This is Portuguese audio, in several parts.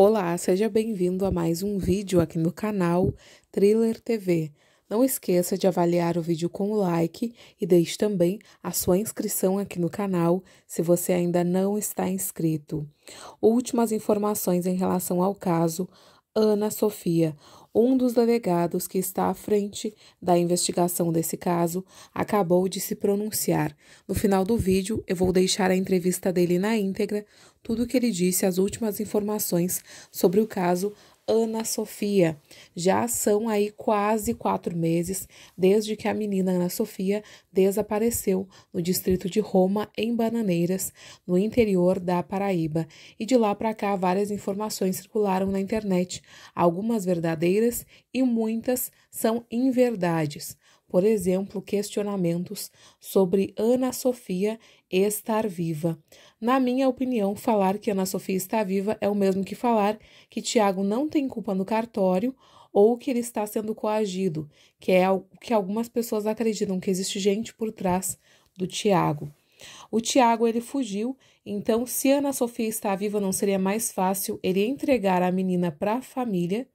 Olá, seja bem-vindo a mais um vídeo aqui no canal Thriller TV. Não esqueça de avaliar o vídeo com o like e deixe também a sua inscrição aqui no canal se você ainda não está inscrito. Últimas informações em relação ao caso Ana Sofia, um dos delegados que está à frente da investigação desse caso acabou de se pronunciar. No final do vídeo, eu vou deixar a entrevista dele na íntegra, tudo o que ele disse, as últimas informações sobre o caso Ana Sofia. Já são aí quase quatro meses desde que a menina Ana Sofia desapareceu no distrito de Roma, em Bananeiras, no interior da Paraíba. E de lá para cá, várias informações circularam na internet, algumas verdadeiras e muitas são inverdades por exemplo, questionamentos sobre Ana Sofia estar viva. Na minha opinião, falar que Ana Sofia está viva é o mesmo que falar que Tiago não tem culpa no cartório ou que ele está sendo coagido, que é o que algumas pessoas acreditam que existe gente por trás do Tiago. O Tiago ele fugiu, então se Ana Sofia está viva não seria mais fácil ele entregar a menina para a família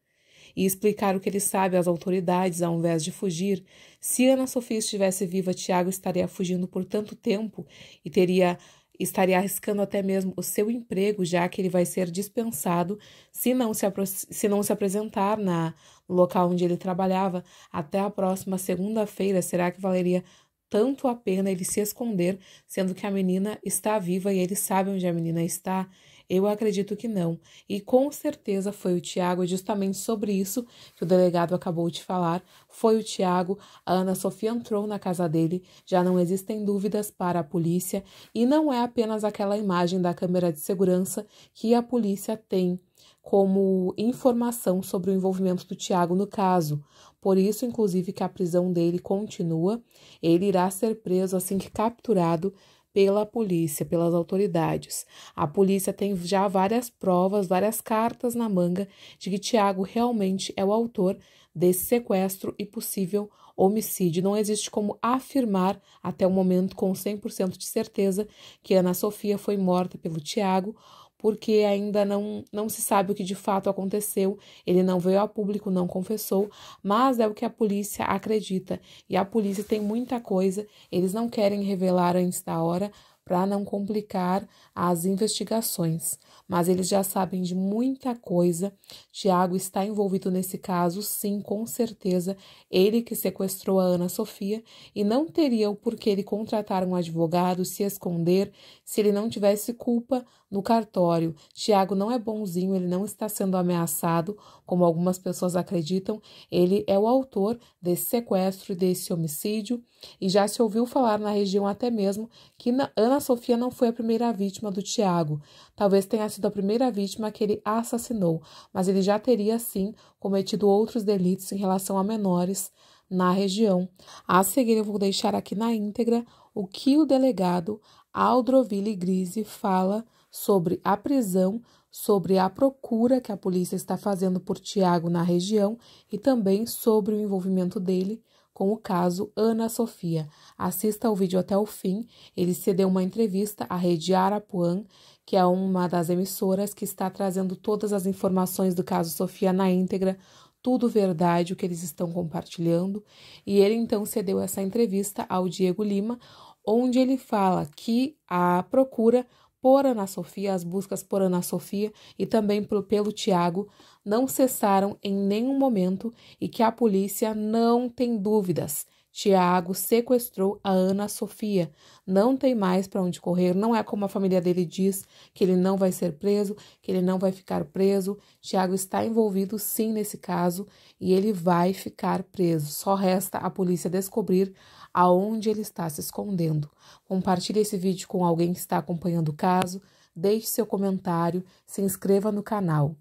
e explicar o que ele sabe às autoridades ao invés de fugir. Se Ana Sofia estivesse viva, Tiago estaria fugindo por tanto tempo e teria estaria arriscando até mesmo o seu emprego, já que ele vai ser dispensado se não se, se, não se apresentar na local onde ele trabalhava até a próxima segunda-feira. Será que valeria tanto a pena ele se esconder, sendo que a menina está viva e ele sabe onde a menina está? Eu acredito que não, e com certeza foi o Tiago, justamente sobre isso que o delegado acabou de falar. Foi o Tiago, a Ana Sofia entrou na casa dele, já não existem dúvidas para a polícia, e não é apenas aquela imagem da câmera de segurança que a polícia tem como informação sobre o envolvimento do Tiago no caso. Por isso, inclusive, que a prisão dele continua. Ele irá ser preso assim que capturado pela polícia, pelas autoridades. A polícia tem já várias provas, várias cartas na manga de que Tiago realmente é o autor desse sequestro e possível homicídio. Não existe como afirmar até o momento com 100% de certeza que Ana Sofia foi morta pelo Tiago porque ainda não, não se sabe o que de fato aconteceu. Ele não veio a público, não confessou, mas é o que a polícia acredita. E a polícia tem muita coisa, eles não querem revelar antes da hora para não complicar as investigações. Mas eles já sabem de muita coisa. Tiago está envolvido nesse caso, sim, com certeza. Ele que sequestrou a Ana Sofia e não teria o porquê ele contratar um advogado, se esconder, se ele não tivesse culpa no cartório. Tiago não é bonzinho, ele não está sendo ameaçado, como algumas pessoas acreditam. Ele é o autor desse sequestro e desse homicídio. E já se ouviu falar na região até mesmo que Ana Sofia não foi a primeira vítima do Tiago. Talvez tenha sido a primeira vítima que ele assassinou, mas ele já teria sim cometido outros delitos em relação a menores na região. A seguir, eu vou deixar aqui na íntegra o que o delegado Aldroville Grise fala sobre a prisão, sobre a procura que a polícia está fazendo por Tiago na região e também sobre o envolvimento dele com o caso Ana Sofia. Assista ao vídeo até o fim. Ele cedeu uma entrevista à rede Arapuã, que é uma das emissoras que está trazendo todas as informações do caso Sofia na íntegra, tudo verdade o que eles estão compartilhando. E ele então cedeu essa entrevista ao Diego Lima, onde ele fala que a procura por Ana Sofia, as buscas por Ana Sofia e também pelo Tiago não cessaram em nenhum momento e que a polícia não tem dúvidas Tiago sequestrou a Ana Sofia. Não tem mais para onde correr. Não é como a família dele diz que ele não vai ser preso, que ele não vai ficar preso. Tiago está envolvido sim nesse caso e ele vai ficar preso. Só resta a polícia descobrir aonde ele está se escondendo. Compartilhe esse vídeo com alguém que está acompanhando o caso. Deixe seu comentário, se inscreva no canal.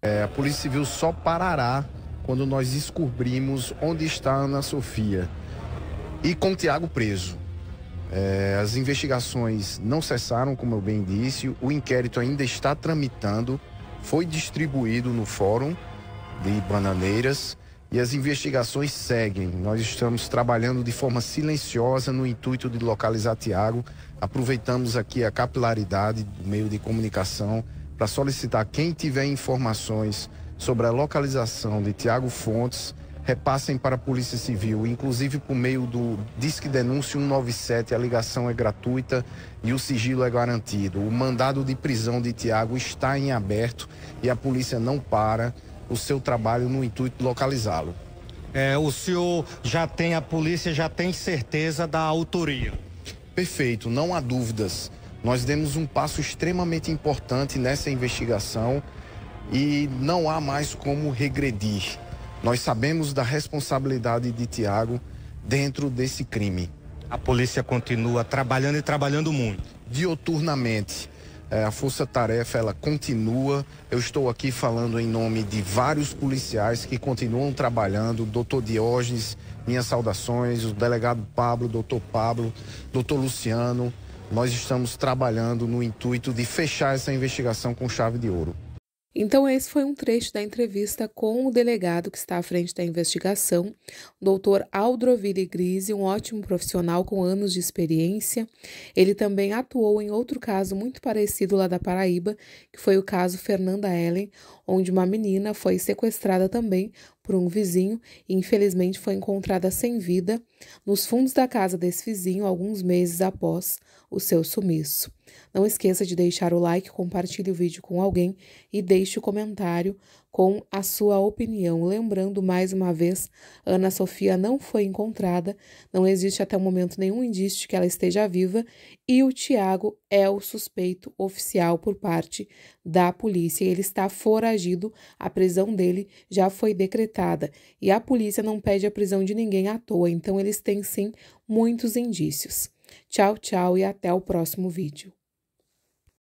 É, a Polícia Civil só parará quando nós descobrimos onde está Ana Sofia e com Tiago preso. É, as investigações não cessaram, como eu bem disse, o inquérito ainda está tramitando, foi distribuído no fórum de Bananeiras e as investigações seguem. Nós estamos trabalhando de forma silenciosa no intuito de localizar Tiago. Aproveitamos aqui a capilaridade do meio de comunicação para solicitar quem tiver informações sobre a localização de Tiago Fontes repassem para a Polícia Civil, inclusive por meio do Disque Denúncia 197, a ligação é gratuita e o sigilo é garantido. O mandado de prisão de Tiago está em aberto e a polícia não para o seu trabalho no intuito de localizá-lo. É, o senhor já tem, a polícia já tem certeza da autoria? Perfeito, não há dúvidas. Nós demos um passo extremamente importante nessa investigação e não há mais como regredir. Nós sabemos da responsabilidade de Tiago dentro desse crime. A polícia continua trabalhando e trabalhando muito. Dioturnamente. É, a Força Tarefa, ela continua. Eu estou aqui falando em nome de vários policiais que continuam trabalhando. Doutor Diógenes, minhas saudações. O delegado Pablo, doutor Pablo, doutor Luciano. Nós estamos trabalhando no intuito de fechar essa investigação com chave de ouro. Então, esse foi um trecho da entrevista com o delegado que está à frente da investigação, o doutor Aldroville Grise, um ótimo profissional com anos de experiência. Ele também atuou em outro caso muito parecido lá da Paraíba, que foi o caso Fernanda Ellen, onde uma menina foi sequestrada também por um vizinho e infelizmente foi encontrada sem vida nos fundos da casa desse vizinho alguns meses após o seu sumiço. Não esqueça de deixar o like, compartilhe o vídeo com alguém e deixe o comentário com a sua opinião. Lembrando mais uma vez, Ana Sofia não foi encontrada, não existe até o momento nenhum indício de que ela esteja viva e o Tiago é o suspeito oficial por parte da polícia. Ele está foragido, a prisão dele já foi decretada e a polícia não pede a prisão de ninguém à toa, então eles têm sim muitos indícios. Tchau, tchau e até o próximo vídeo.